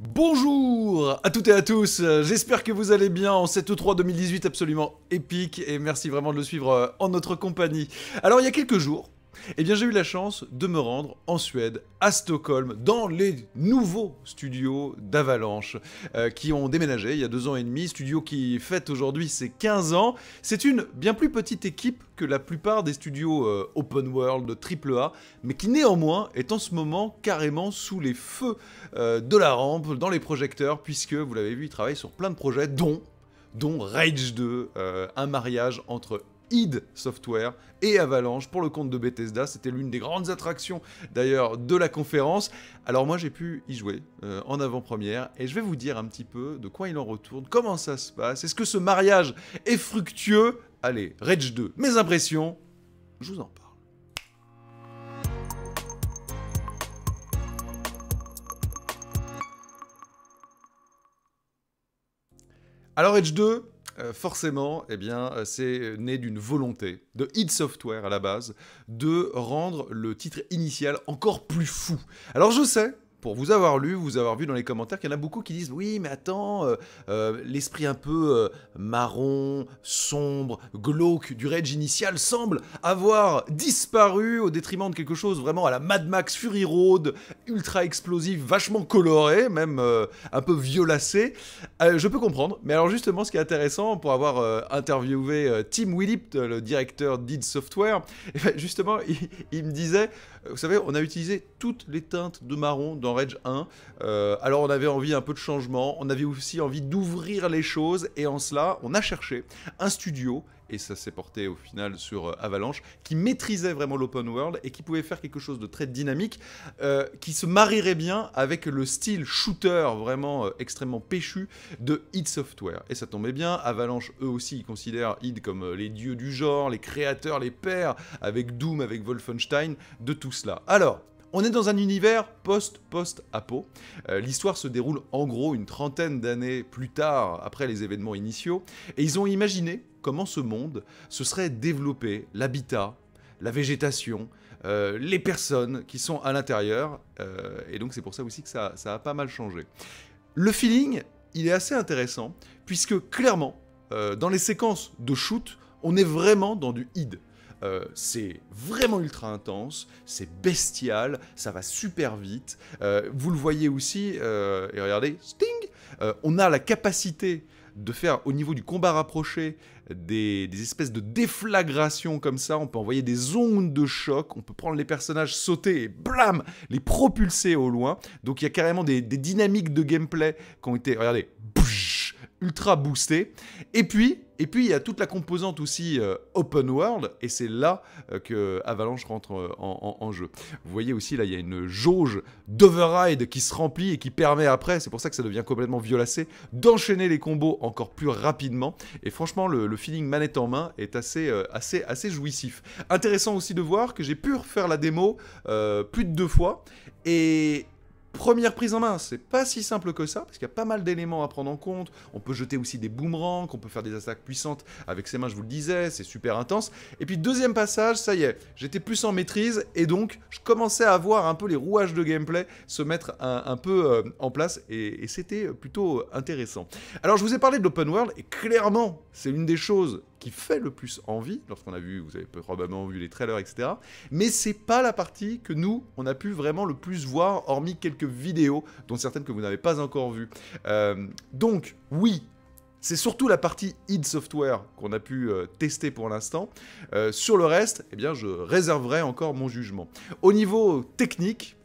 Bonjour à toutes et à tous, j'espère que vous allez bien en cette E3 2018 absolument épique et merci vraiment de le suivre euh, en notre compagnie. Alors il y a quelques jours, eh bien, j'ai eu la chance de me rendre en Suède, à Stockholm, dans les nouveaux studios d'Avalanche euh, qui ont déménagé il y a deux ans et demi. Studio qui fête aujourd'hui ses 15 ans. C'est une bien plus petite équipe que la plupart des studios euh, open world AAA, mais qui néanmoins est en ce moment carrément sous les feux euh, de la rampe, dans les projecteurs, puisque vous l'avez vu, ils travaillent sur plein de projets, dont dont Rage 2, un mariage entre id Software et Avalanche pour le compte de Bethesda. C'était l'une des grandes attractions d'ailleurs de la conférence. Alors moi j'ai pu y jouer euh, en avant-première et je vais vous dire un petit peu de quoi il en retourne, comment ça se passe, est-ce que ce mariage est fructueux Allez, Rage 2, mes impressions, je vous en parle. Alors Edge 2, euh, forcément, eh bien, euh, c'est euh, né d'une volonté de hit Software à la base de rendre le titre initial encore plus fou. Alors je sais, pour vous avoir lu, vous avoir vu dans les commentaires qu'il y en a beaucoup qui disent oui mais attends, euh, euh, l'esprit un peu euh, marron, sombre, glauque du Rage initial semble avoir disparu au détriment de quelque chose vraiment à la Mad Max Fury Road, ultra explosif, vachement coloré, même un peu violacé. je peux comprendre, mais alors justement ce qui est intéressant pour avoir interviewé Tim Willip, le directeur d'id Software, eh ben, justement il me disait vous savez, on a utilisé toutes les teintes de marron dans Rage 1. Euh, alors on avait envie un peu de changement, on avait aussi envie d'ouvrir les choses et en cela, on a cherché un studio et ça s'est porté au final sur euh, Avalanche, qui maîtrisait vraiment l'open world et qui pouvait faire quelque chose de très dynamique, euh, qui se marierait bien avec le style shooter vraiment euh, extrêmement péchu de id Software. Et ça tombait bien, Avalanche eux aussi ils considèrent id comme les dieux du genre, les créateurs, les pères, avec Doom, avec Wolfenstein, de tout cela. Alors, on est dans un univers post-post-apo. L'histoire se déroule en gros une trentaine d'années plus tard, après les événements initiaux, et ils ont imaginé comment ce monde se serait développé, l'habitat, la végétation, euh, les personnes qui sont à l'intérieur. Euh, et donc c'est pour ça aussi que ça, a pas mal changé. Le feeling, il est assez intéressant, puisque clairement, euh, dans les séquences de shoot, on est vraiment dans du id. c'est vraiment ultra intense, c'est bestial, ça va super vite. vous le voyez aussi, et regardez, sting, on a la capacité de faire au niveau du combat rapproché des, espèces de déflagrations comme ça. On peut envoyer des ondes de choc, on peut prendre les personnages, sauter et blam, les propulser au loin. Donc il y a carrément des, dynamiques de gameplay qui ont été... Regardez, ultra boosté. Et puis, et puis il y a toute la composante aussi euh, open world, et c'est là euh, que Avalanche rentre euh, en, jeu. Vous voyez aussi là, il y a une jauge d'override qui se remplit et qui permet après, c'est pour ça que ça devient complètement violacé, d'enchaîner les combos encore plus rapidement. Et franchement, le, le feeling manette en main est assez, assez, assez jouissif. Intéressant aussi de voir que j'ai pu refaire la démo plus de deux fois. Et, première prise en main, c'est pas si simple que ça, parce qu'il y a pas mal d'éléments à prendre en compte. On peut jeter aussi des boomerangs, on peut faire des attaques puissantes avec ses mains, je vous le disais, c'est super intense. Et puis deuxième passage, ça y est, j'étais plus en maîtrise, et donc je commençais à voir un peu les rouages de gameplay se mettre un, peu euh, en place, et, et c'était plutôt intéressant. Alors je vous ai parlé de l'open world, et clairement, c'est l'une des choses fait le plus envie, lorsqu'on a vu, vous avez probablement vu les trailers, etc. Mais c'est pas la partie que nous, on a pu vraiment le plus voir, hormis quelques vidéos, dont certaines que vous n'avez pas encore vu euh, donc, oui, c'est surtout la partie id Software qu'on a pu euh, tester pour l'instant. Euh, sur le reste, eh bien, je réserverai encore mon jugement. Au niveau technique,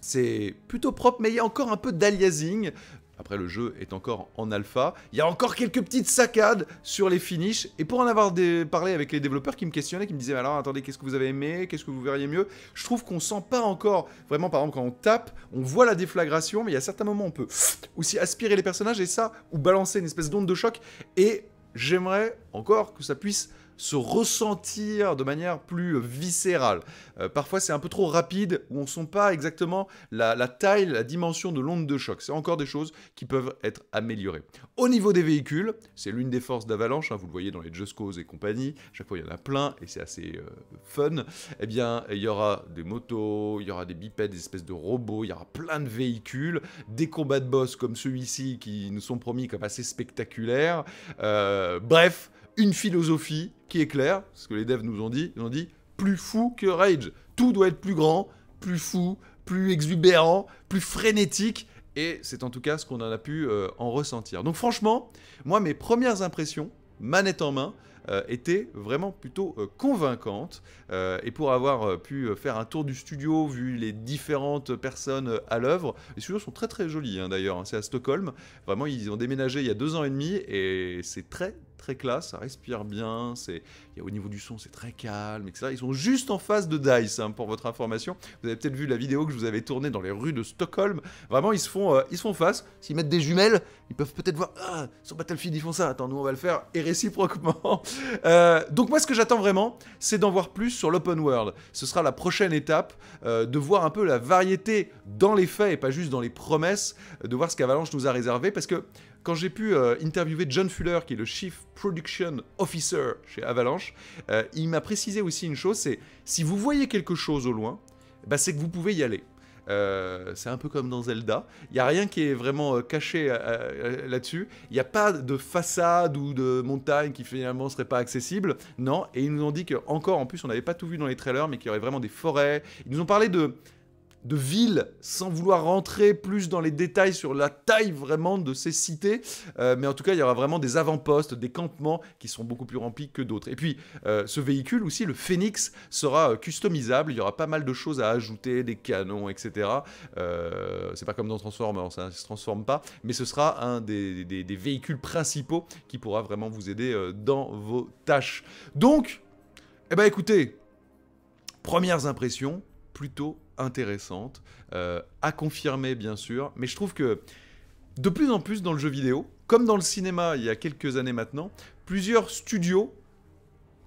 c'est plutôt propre, mais il y a encore un peu d'aliasing, après, le jeu est encore en alpha. Il y a encore quelques petites saccades sur les finishes. Et pour en avoir parlé avec les développeurs qui me questionnaient, qui me disaient Alors, attendez, qu'est-ce que vous avez aimé Qu'est-ce que vous verriez mieux Je trouve qu'on sent pas encore. Vraiment, par exemple, quand on tape, on voit la déflagration, mais il y a certains moments, on peut aussi aspirer les personnages et ça, ou balancer une espèce d'onde de choc. Et j'aimerais encore que ça puisse se ressentir de manière plus viscérale. Euh, parfois, c'est un peu trop rapide, où on ne sent pas exactement la, taille, la dimension de l'onde de choc. C'est encore des choses qui peuvent être améliorées. Au niveau des véhicules, c'est l'une des forces d'Avalanche, hein, vous le voyez dans les Just Cause et compagnie, chaque fois il y en a plein, et c'est assez euh, fun. Eh bien, il y aura des motos, il y aura des bipèdes, des espèces de robots, il y aura plein de véhicules, des combats de boss comme celui-ci qui nous sont promis comme assez spectaculaires. Euh, bref, une philosophie, est clair, ce que les devs nous ont dit, ils ont dit plus fou que Rage. Tout doit être plus grand, plus fou, plus exubérant, plus frénétique. Et c'est en tout cas ce qu'on en a pu euh, en ressentir. Donc franchement, moi mes premières impressions, manette en main, euh, étaient vraiment plutôt euh, convaincantes. et pour avoir pu faire un tour du studio, vu les différentes personnes à l'œuvre, les studios sont très très jolis hein, d'ailleurs, hein. c'est à Stockholm. Vraiment, ils ont déménagé il y a deux ans et demi et c'est très très classe, ça respire bien, c'est au niveau du son c'est très calme, etc. Ils sont juste en face de Dice, hein, pour votre information. Vous avez peut-être vu la vidéo que je vous avais tournée dans les rues de Stockholm. Vraiment, ils se font, euh, ils face. S'ils mettent des jumelles, ils peuvent peut-être voir, ah, sur Battlefield ils font ça, attends, nous on va le faire, et réciproquement. Euh, donc moi ce que j'attends vraiment, c'est d'en voir plus sur l'open world. Ce sera la prochaine étape, euh, de voir un peu la variété dans les faits, et pas juste dans les promesses, de voir ce qu'Avalanche nous a réservé, parce que quand j'ai pu euh, interviewer John Fuller, qui est le Chief Production Officer chez Avalanche, euh, il m'a précisé aussi une chose, c'est si vous voyez quelque chose au loin, bah, c'est que vous pouvez y aller. Euh, c'est un peu comme dans Zelda. Il n'y a rien qui est vraiment caché là-dessus. Il n'y a pas de façade ou de montagne qui finalement serait pas accessible. Non. Et ils nous ont dit que encore, en plus, on n'avait pas tout vu dans les trailers, mais qu'il y aurait vraiment des forêts. Ils nous ont parlé de de villes, sans vouloir rentrer plus dans les détails sur la taille vraiment de ces cités. Euh, mais en tout cas, il y aura vraiment des avant-postes, des campements qui seront beaucoup plus remplis que d'autres. Et puis, euh, ce véhicule aussi, le Phoenix, sera euh, customisable. Il y aura pas mal de choses à ajouter, des canons, etc. Euh, c'est pas comme dans Transformers, hein, ça ne se transforme pas. Mais ce sera un des, véhicules principaux qui pourra vraiment vous aider dans vos tâches. Donc, eh ben écoutez, premières impressions, plutôt intéressante, euh, à confirmer bien sûr, mais je trouve que de plus en plus dans le jeu vidéo, comme dans le cinéma il y a quelques années maintenant, plusieurs studios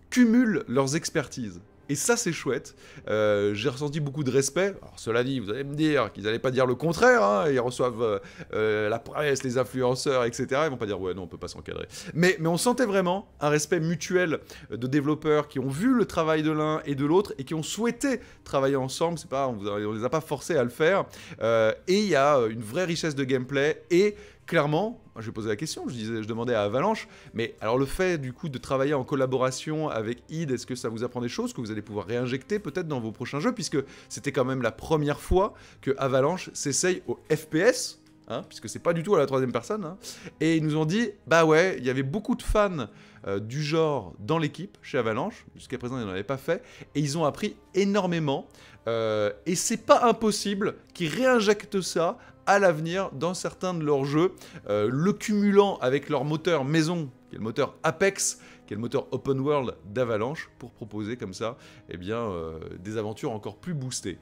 cumulent leurs expertises. Et ça, c'est chouette. Euh, j'ai ressenti beaucoup de respect. cela dit, vous allez me dire qu'ils n'allaient pas dire le contraire. Hein. Ils reçoivent euh, euh, la presse, les influenceurs, etc. Ils vont pas dire, ouais, non, on peut pas s'encadrer. Mais, on sentait vraiment un respect mutuel de développeurs qui ont vu le travail de l'un et de l'autre et qui ont souhaité travailler ensemble. C'est pas, on, ne les a pas forcés à le faire. et il y a une vraie richesse de gameplay et clairement, je posais la question, je, disais, je demandais à Avalanche, mais alors le fait du coup de travailler en collaboration avec id, est-ce que ça vous apprend des choses que vous allez pouvoir réinjecter peut-être dans vos prochains jeux, puisque c'était quand même la première fois que Avalanche s'essaye au FPS, Hein, puisque c'est pas du tout à la troisième personne. Hein. Et ils nous ont dit, bah ouais, il y avait beaucoup de fans euh, du genre dans l'équipe chez Avalanche. Jusqu'à présent, ils n'en avaient pas fait. Et ils ont appris énormément. Euh, et c'est pas impossible qu'ils réinjectent ça à l'avenir dans certains de leurs jeux, euh, le cumulant avec leur moteur maison, qui est le moteur Apex, qui est le moteur open world d'Avalanche, pour proposer comme ça eh bien, euh, des aventures encore plus boostées.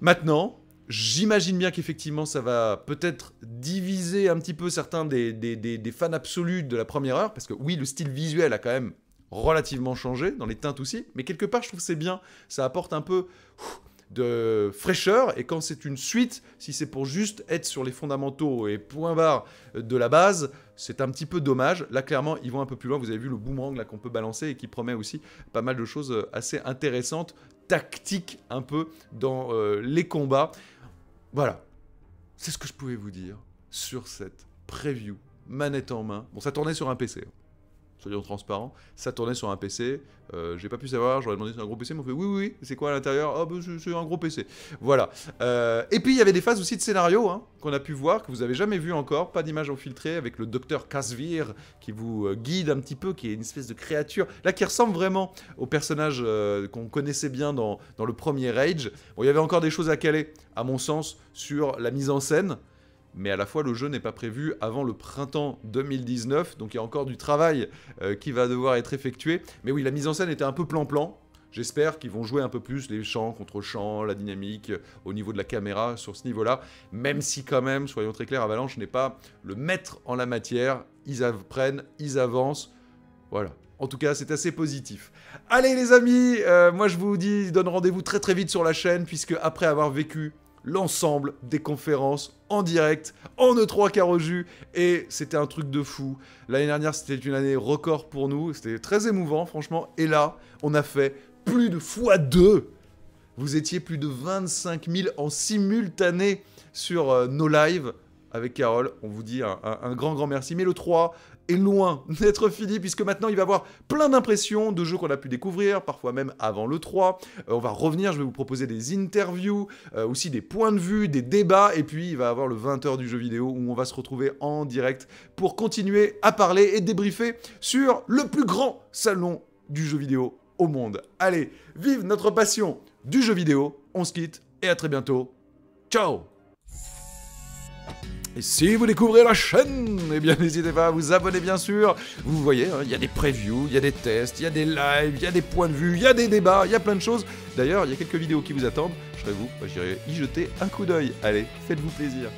Maintenant, J'imagine bien qu'effectivement, ça va peut-être diviser un petit peu certains des, des, fans absolus de la première heure, parce que oui, le style visuel a quand même relativement changé, dans les teintes aussi, mais quelque part, je trouve c'est bien, ça apporte un peu de fraîcheur. Et quand c'est une suite, si c'est pour juste être sur les fondamentaux et point barre de la base, c'est un petit peu dommage. Là, clairement, ils vont un peu plus loin. Vous avez vu le boomerang là qu'on peut balancer et qui promet aussi pas mal de choses euh, assez intéressantes, tactiques un peu dans euh, les combats. Voilà, c'est ce que je pouvais vous dire sur cette preview manette en main. Bon, ça tournait sur un PC. Hein soyons transparents, ça tournait sur un PC. Euh, j'ai pas pu savoir, j'aurais demandé sur un gros PC, mais on fait oui, oui, c'est quoi à l'intérieur Ah, bah, c'est un gros PC. Voilà. Euh, et puis, il y avait des phases aussi de scénario hein, qu'on a pu voir, que vous avez jamais vu encore, pas d'image infiltrée, avec le docteur Kasvir, qui vous euh, guide un petit peu, qui est une espèce de créature, là, qui ressemble vraiment au personnage euh, qu'on connaissait bien dans, dans le premier Rage. Bon, il y avait encore des choses à caler, à mon sens, sur la mise en scène mais à la fois le jeu n'est pas prévu avant le printemps 2019, donc il y a encore du travail euh, qui va devoir être effectué. Mais oui, la mise en scène était un peu plan-plan. J'espère qu'ils vont jouer un peu plus les champs contre champs, la dynamique euh, au niveau de la caméra sur ce niveau-là, même si quand même, soyons très clairs, Avalanche n'est pas le maître en la matière. Ils apprennent, ils avancent. Voilà. En tout cas, c'est assez positif. Allez les amis, euh, moi je vous dis, donne rendez-vous très très vite sur la chaîne, puisque après avoir vécu l'ensemble des conférences en direct, en E3 car et c'était un truc de fou. L'année dernière, c'était une année record pour nous, c'était très émouvant, franchement, et là, on a fait plus de fois deux Vous étiez plus de 25 000 en simultané sur euh, nos lives avec Carole. On vous dit un, un, grand, grand merci. Mais le 3 loin d'être fini, puisque maintenant il va y avoir plein d'impressions de jeux qu'on a pu découvrir, parfois même avant le 3. Euh, on va revenir, je vais vous proposer des interviews, euh, aussi des points de vue, des débats, et puis il va avoir le 20h du jeu vidéo où on va se retrouver en direct pour continuer à parler et débriefer sur le plus grand salon du jeu vidéo au monde. Allez, vive notre passion du jeu vidéo, on se quitte et à très bientôt. Ciao et si vous découvrez la chaîne, eh bien n'hésitez pas à vous abonner bien sûr. Vous voyez, hein, il y a des previews, il y a des tests, il y a des lives, il y a des points de vue, il y a des débats, il y a plein de choses. D'ailleurs, il y a quelques vidéos qui vous attendent. Je serai vous, bah, j'irai y jeter un coup d'œil. Allez, faites-vous plaisir.